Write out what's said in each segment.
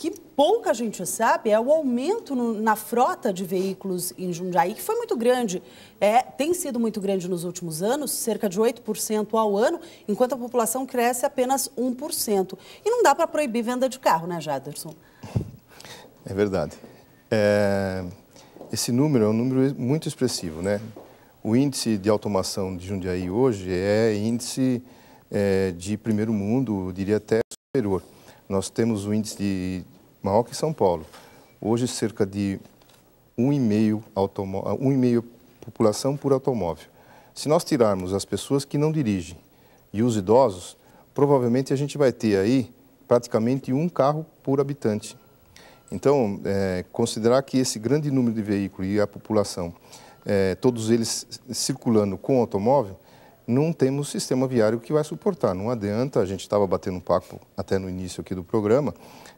que pouca gente sabe é o aumento no, na frota de veículos em Jundiaí, que foi muito grande, é, tem sido muito grande nos últimos anos, cerca de 8% ao ano, enquanto a população cresce apenas 1%. E não dá para proibir venda de carro, né, Jaderson? É verdade. É, esse número é um número muito expressivo, né? O índice de automação de Jundiaí hoje é índice é, de primeiro mundo, diria até superior. Nós temos o índice de Marrocos e São Paulo. Hoje, cerca de 1,5 ah, população por automóvel. Se nós tirarmos as pessoas que não dirigem e os idosos, provavelmente a gente vai ter aí praticamente um carro por habitante. Então, é, considerar que esse grande número de veículos e a população, é, todos eles circulando com automóvel, não temos sistema viário que vai suportar. Não adianta, a gente estava batendo um papo até no início aqui do programa,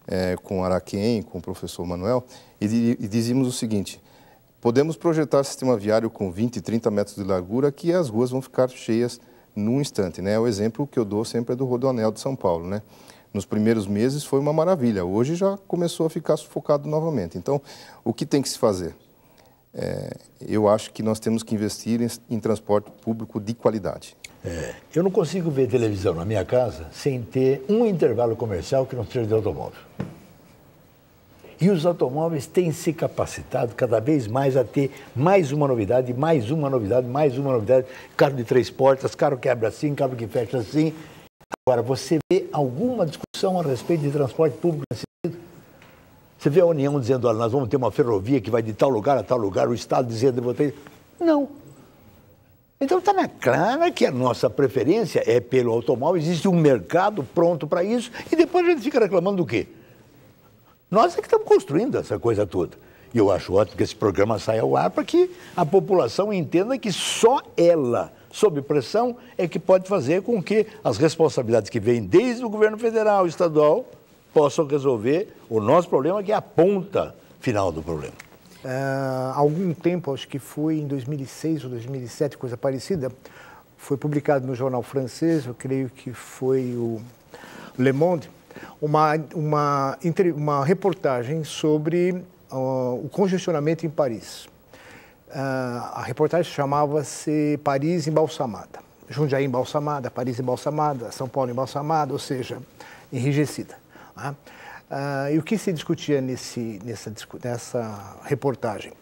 é, com Araquém, com o professor Manuel, e, e dizíamos o seguinte, podemos projetar sistema viário com 20, 30 metros de largura que as ruas vão ficar cheias num instante. Né? O exemplo que eu dou sempre é do Rodoanel de São Paulo. Né? Nos primeiros meses foi uma maravilha, hoje já começou a ficar sufocado novamente. Então, o que tem que se fazer? é, eu acho que nós temos que investir em, em transporte público de qualidade. É, eu não consigo ver televisão na minha casa sem ter um intervalo comercial que não seja de automóvel. E os automóveis têm se capacitado cada vez mais a ter mais uma novidade, mais uma novidade, mais uma novidade. Carro de três portas, carro que abre assim, carro que fecha assim. Agora, você vê alguma discussão a respeito de transporte público nesse sentido? Você vê a União dizendo, olha, nós vamos ter uma ferrovia que vai de tal lugar a tal lugar, o Estado dizendo, vocês. Não. Então está na clara que a nossa preferência é pelo automóvel, existe um mercado pronto para isso, e depois a gente fica reclamando do quê? Nós é que estamos construindo essa coisa toda. E eu acho ótimo que esse programa saia ao ar para que a população entenda que só ela, sob pressão, é que pode fazer com que as responsabilidades que vêm desde o governo federal, estadual, possam resolver o nosso problema, é que é a ponta final do problema. É, há algum tempo, acho que foi em 2006 ou 2007, coisa parecida, foi publicado no jornal francês, eu creio que foi o Le Monde, uma, uma, uma reportagem sobre uh, o congestionamento em Paris. Uh, a reportagem chamava-se Paris Embalsamada. Jundiaí embalsamada, Paris embalsamada, São Paulo embalsamada, ou seja, enrijecida. Né? Ah, e o que se discutia nesse, nessa, nessa reportagem?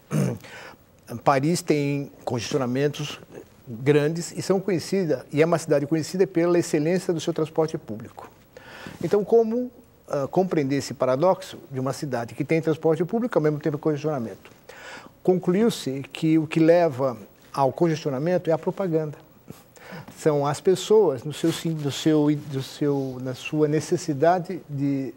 Paris tem congestionamentos grandes e são conhecida e é uma cidade conhecida pela excelência do seu transporte público. Então, como uh, compreender esse paradoxo de uma cidade que tem transporte público ao mesmo tempo congestionamento? Concluiu-se que o que leva ao congestionamento é a propaganda são as pessoas no seu, no seu, no seu, na sua necessidade de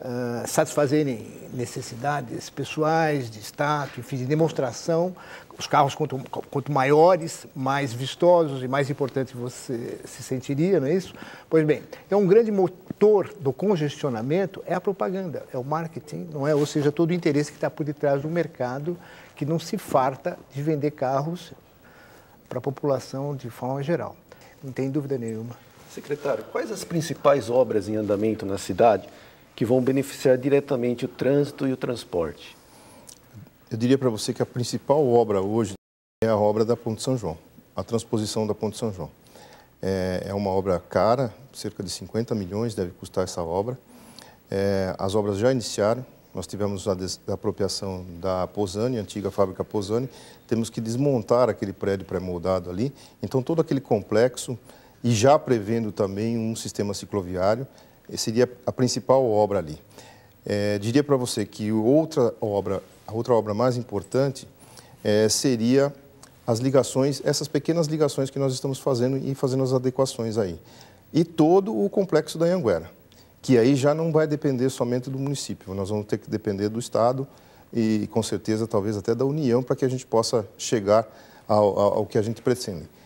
uh, satisfazerem necessidades pessoais, de status, enfim, de demonstração. Os carros, quanto, quanto maiores, mais vistosos e mais importante você se sentiria, não é isso? Pois bem, é um grande motor do congestionamento é a propaganda, é o marketing, não é? Ou seja, todo o interesse que está por detrás do mercado que não se farta de vender carros para a população de forma geral não tem dúvida nenhuma. Secretário, quais as principais obras em andamento na cidade que vão beneficiar diretamente o trânsito e o transporte? Eu diria para você que a principal obra hoje é a obra da Ponte São João, a transposição da Ponte São João. É, é uma obra cara, cerca de 50 milhões deve custar essa obra. É, as obras já iniciaram, nós tivemos a apropriação da Posani, antiga fábrica Posani, temos que desmontar aquele prédio pré-moldado ali. Então, todo aquele complexo, e já prevendo também um sistema cicloviário, eh, seria a principal obra ali. É, diria para você que outra obra, a outra obra mais importante é, seria as ligações, essas pequenas ligações que nós estamos fazendo e fazendo as adequações aí. E todo o complexo da Anguera que aí já não vai depender somente do município, nós vamos ter que depender do Estado e, com certeza, talvez até da União, para que a gente possa chegar ao, ao, ao que a gente pretende.